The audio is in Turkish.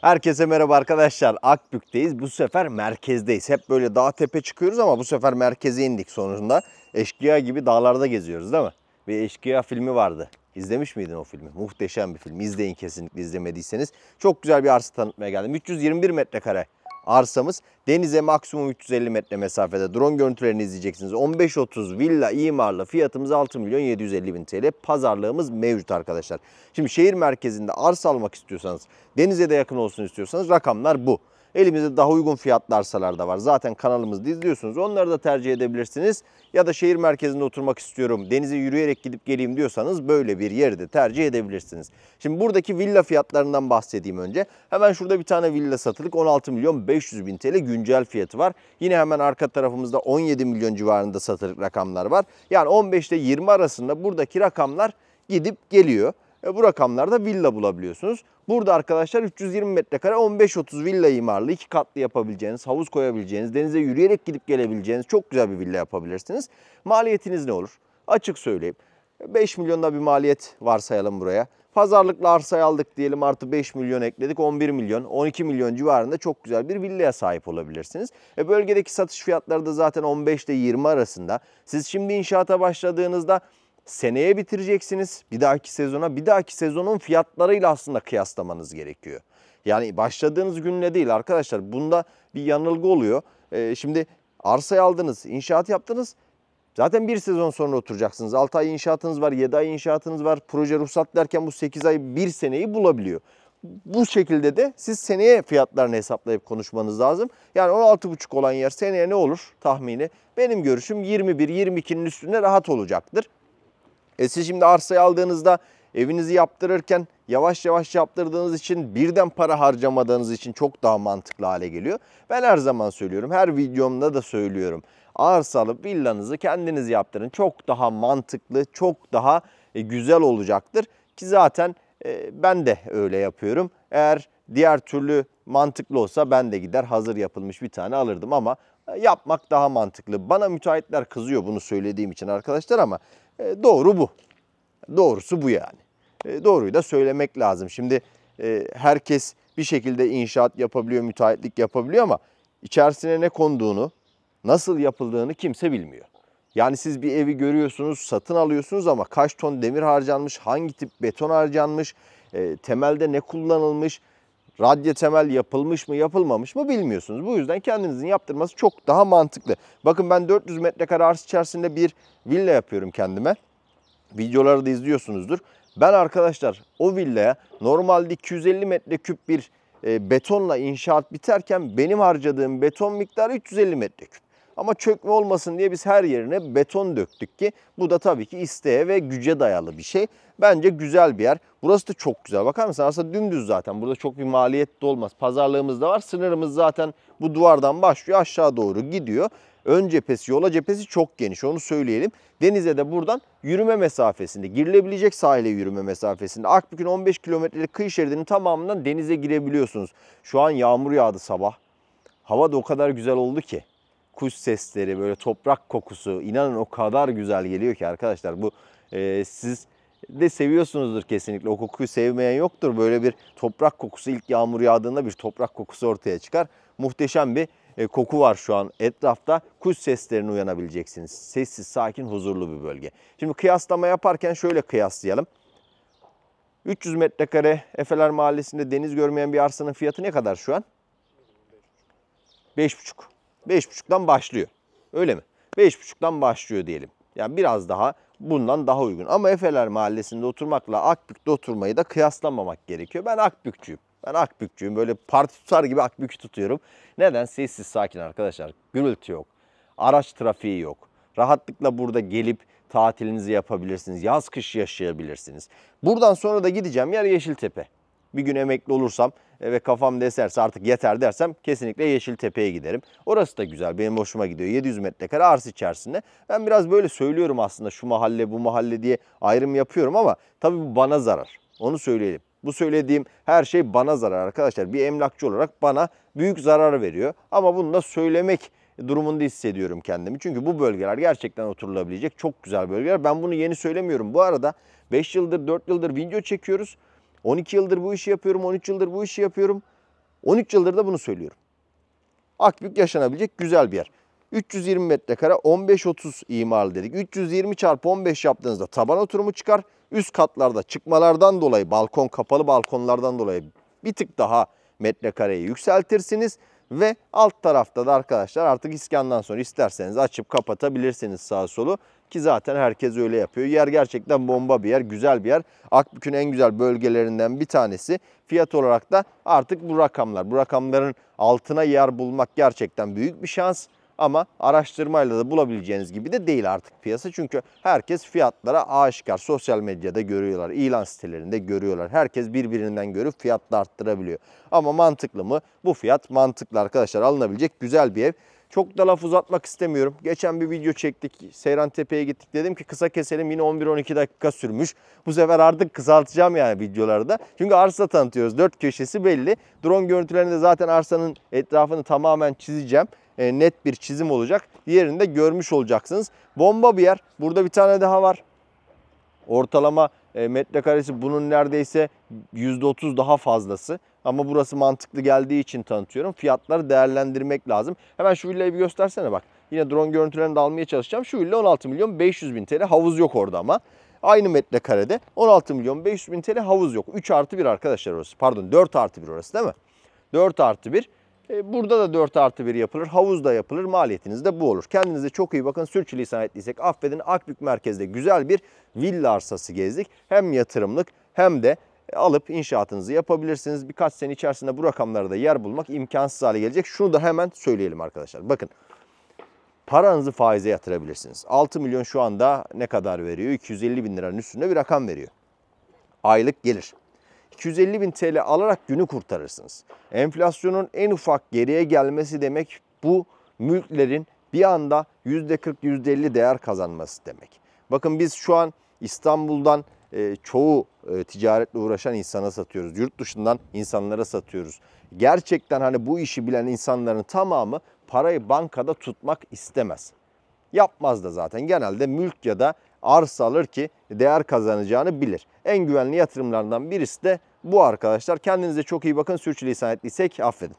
Herkese merhaba arkadaşlar. Akbük'teyiz. Bu sefer merkezdeyiz. Hep böyle dağ tepe çıkıyoruz ama bu sefer merkeze indik sonunda. Eşkıya gibi dağlarda geziyoruz değil mi? Bir eşkıya filmi vardı. İzlemiş miydin o filmi? Muhteşem bir film. İzleyin kesinlikle izlemediyseniz. Çok güzel bir arsa tanıtmaya geldim. 321 metrekare arsamız. Denize maksimum 350 metre mesafede drone görüntülerini izleyeceksiniz. 15-30 villa imarlı fiyatımız 6 milyon 750 bin TL. Pazarlığımız mevcut arkadaşlar. Şimdi şehir merkezinde arsa almak istiyorsanız, denize de yakın olsun istiyorsanız rakamlar bu. Elimizde daha uygun fiyatlarsalar da var. Zaten kanalımızda izliyorsunuz. Onları da tercih edebilirsiniz. Ya da şehir merkezinde oturmak istiyorum, denize yürüyerek gidip geleyim diyorsanız böyle bir yeri de tercih edebilirsiniz. Şimdi buradaki villa fiyatlarından bahsedeyim önce. Hemen şurada bir tane villa satılık 16 milyon 500 bin TL güncel fiyatı var. Yine hemen arka tarafımızda 17 milyon civarında satılık rakamlar var. Yani 15 ile 20 arasında buradaki rakamlar gidip geliyor. E, bu rakamlarda villa bulabiliyorsunuz. Burada arkadaşlar 320 metrekare 15-30 villa imarlı, iki katlı yapabileceğiniz, havuz koyabileceğiniz, denize yürüyerek gidip gelebileceğiniz çok güzel bir villa yapabilirsiniz. Maliyetiniz ne olur? Açık söyleyeyim. 5 milyonda bir maliyet varsayalım buraya. Pazarlıkla arsayı aldık diyelim artı 5 milyon ekledik 11 milyon 12 milyon civarında çok güzel bir villaya sahip olabilirsiniz. E bölgedeki satış fiyatları da zaten 15 ile 20 arasında. Siz şimdi inşaata başladığınızda seneye bitireceksiniz. Bir dahaki sezona, bir dahaki sezonun fiyatlarıyla aslında kıyaslamanız gerekiyor. Yani başladığınız günle değil arkadaşlar. Bunda bir yanılgı oluyor. Ee, şimdi arsayı aldınız, inşaat yaptınız. Zaten bir sezon sonra oturacaksınız. 6 ay inşaatınız var, 7 ay inşaatınız var. Proje ruhsat derken bu 8 ay 1 seneyi bulabiliyor. Bu şekilde de siz seneye fiyatlarını hesaplayıp konuşmanız lazım. Yani 16,5 olan yer seneye ne olur tahmini? Benim görüşüm 21-22'nin üstünde rahat olacaktır. E siz şimdi arsayı aldığınızda evinizi yaptırırken yavaş yavaş yaptırdığınız için birden para harcamadığınız için çok daha mantıklı hale geliyor. Ben her zaman söylüyorum, her videomda da söylüyorum. Arsa alıp villanızı kendiniz yaptırın. Çok daha mantıklı, çok daha e, güzel olacaktır. Ki zaten e, ben de öyle yapıyorum. Eğer diğer türlü mantıklı olsa ben de gider hazır yapılmış bir tane alırdım ama e, yapmak daha mantıklı. Bana müteahhitler kızıyor bunu söylediğim için arkadaşlar ama e, doğru bu. Doğrusu bu yani. E, doğruyu da söylemek lazım. Şimdi e, herkes bir şekilde inşaat yapabiliyor, müteahhitlik yapabiliyor ama içerisine ne konduğunu, nasıl yapıldığını kimse bilmiyor. Yani siz bir evi görüyorsunuz, satın alıyorsunuz ama kaç ton demir harcanmış, hangi tip beton harcanmış, temelde ne kullanılmış, radya temel yapılmış mı yapılmamış mı bilmiyorsunuz. Bu yüzden kendinizin yaptırması çok daha mantıklı. Bakın ben 400 metrekare arsa içerisinde bir villa yapıyorum kendime. Videoları da izliyorsunuzdur. Ben arkadaşlar o villaya normalde 250 metreküp bir e, betonla inşaat biterken benim harcadığım beton miktarı 350 metreküp. Ama çökme olmasın diye biz her yerine beton döktük ki bu da tabii ki isteğe ve güce dayalı bir şey. Bence güzel bir yer. Burası da çok güzel. Bakar mısın? Aslında dümdüz zaten. Burada çok bir maliyet de olmaz. Pazarlığımız da var. Sınırımız zaten bu duvardan başlıyor. Aşağı doğru gidiyor. Ön cephesi, yola cephesi çok geniş onu söyleyelim. Denize de buradan yürüme mesafesinde, girilebilecek sahile yürüme mesafesinde. Akbük'ün 15 kilometrelik kıyı şeridinin tamamından denize girebiliyorsunuz. Şu an yağmur yağdı sabah. Hava da o kadar güzel oldu ki kuş sesleri, böyle toprak kokusu inanın o kadar güzel geliyor ki arkadaşlar. Bu e, siz de seviyorsunuzdur kesinlikle. O kokuyu sevmeyen yoktur. Böyle bir toprak kokusu ilk yağmur yağdığında bir toprak kokusu ortaya çıkar. Muhteşem bir e, koku var şu an etrafta. Kuş seslerini uyanabileceksiniz. Sessiz, sakin, huzurlu bir bölge. Şimdi kıyaslama yaparken şöyle kıyaslayalım. 300 metrekare Efeler Mahallesi'nde deniz görmeyen bir arsanın fiyatı ne kadar şu an? 5,5. 5.5'dan başlıyor. Öyle mi? 5.5'dan başlıyor diyelim. Yani biraz daha bundan daha uygun. Ama Efeler Mahallesi'nde oturmakla Akbük'te oturmayı da kıyaslamamak gerekiyor. Ben Akbükçüyüm. Ben Akbükçüyüm. Böyle parti tutar gibi Akbük'ü tutuyorum. Neden? Sessiz sakin arkadaşlar. Gürültü yok. Araç trafiği yok. Rahatlıkla burada gelip tatilinizi yapabilirsiniz. Yaz kış yaşayabilirsiniz. Buradan sonra da gideceğim yer Yeşiltepe bir gün emekli olursam e, ve kafam deserse artık yeter dersem kesinlikle Yeşiltepe'ye giderim. Orası da güzel. Benim hoşuma gidiyor. 700 metrekare arsa içerisinde. Ben biraz böyle söylüyorum aslında şu mahalle bu mahalle diye ayrım yapıyorum ama tabii bu bana zarar. Onu söyleyelim. Bu söylediğim her şey bana zarar arkadaşlar. Bir emlakçı olarak bana büyük zarar veriyor. Ama bunu da söylemek durumunda hissediyorum kendimi. Çünkü bu bölgeler gerçekten oturulabilecek çok güzel bölgeler. Ben bunu yeni söylemiyorum. Bu arada 5 yıldır 4 yıldır video çekiyoruz. 12 yıldır bu işi yapıyorum, 13 yıldır bu işi yapıyorum. 13 yıldır da bunu söylüyorum. Akbük yaşanabilecek güzel bir yer. 320 metrekare 15-30 imarlı dedik. 320 çarpı 15 yaptığınızda taban oturumu çıkar. Üst katlarda çıkmalardan dolayı balkon kapalı balkonlardan dolayı bir tık daha metrekareyi yükseltirsiniz. Ve alt tarafta da arkadaşlar artık iskandan sonra isterseniz açıp kapatabilirsiniz sağ solu. Ki zaten herkes öyle yapıyor. Yer gerçekten bomba bir yer, güzel bir yer. Akbük'ün en güzel bölgelerinden bir tanesi. Fiyat olarak da artık bu rakamlar, bu rakamların altına yer bulmak gerçekten büyük bir şans. Ama araştırmayla da bulabileceğiniz gibi de değil artık piyasa. Çünkü herkes fiyatlara aşikar. Sosyal medyada görüyorlar, ilan sitelerinde görüyorlar. Herkes birbirinden görüp fiyatla arttırabiliyor. Ama mantıklı mı? Bu fiyat mantıklı arkadaşlar. Alınabilecek güzel bir ev. Çok da laf uzatmak istemiyorum. Geçen bir video çektik. Seyran Tepe'ye gittik. Dedim ki kısa keselim yine 11-12 dakika sürmüş. Bu sefer artık kısaltacağım yani videolarda. Çünkü arsa tanıtıyoruz. Dört köşesi belli. Drone görüntülerinde zaten arsanın etrafını tamamen çizeceğim. E, net bir çizim olacak. Diğerini de görmüş olacaksınız. Bomba bir yer. Burada bir tane daha var. Ortalama e, metrekaresi bunun neredeyse %30 daha fazlası. Ama burası mantıklı geldiği için tanıtıyorum. Fiyatları değerlendirmek lazım. Hemen şu villayı bir göstersene bak. Yine drone görüntülerini de almaya çalışacağım. Şu villa 16 milyon 500 bin TL. Havuz yok orada ama. Aynı metrekarede 16 milyon 500 bin TL havuz yok. 3 artı 1 arkadaşlar orası. Pardon 4 artı 1 orası değil mi? 4 artı 1. E, burada da 4 artı 1 yapılır. Havuz da yapılır. Maliyetiniz de bu olur. Kendinize çok iyi bakın. Sürçülisan ettiysek affedin. Akbük merkezde güzel bir villa arsası gezdik. Hem yatırımlık hem de e, alıp inşaatınızı yapabilirsiniz. Birkaç sene içerisinde bu rakamlarda yer bulmak imkansız hale gelecek. Şunu da hemen söyleyelim arkadaşlar. Bakın paranızı faize yatırabilirsiniz. 6 milyon şu anda ne kadar veriyor? 250 bin liranın üstünde bir rakam veriyor. Aylık gelir. 250 bin TL alarak günü kurtarırsınız. Enflasyonun en ufak geriye gelmesi demek bu mülklerin bir anda %40 %50 değer kazanması demek. Bakın biz şu an İstanbul'dan e, çoğu e, ticaretle uğraşan insana satıyoruz. Yurt dışından insanlara satıyoruz. Gerçekten hani bu işi bilen insanların tamamı parayı bankada tutmak istemez. Yapmaz da zaten. Genelde mülk ya da arsa alır ki değer kazanacağını bilir. En güvenli yatırımlardan birisi de bu arkadaşlar. Kendinize çok iyi bakın. Sürçülisan ettiysek affedin.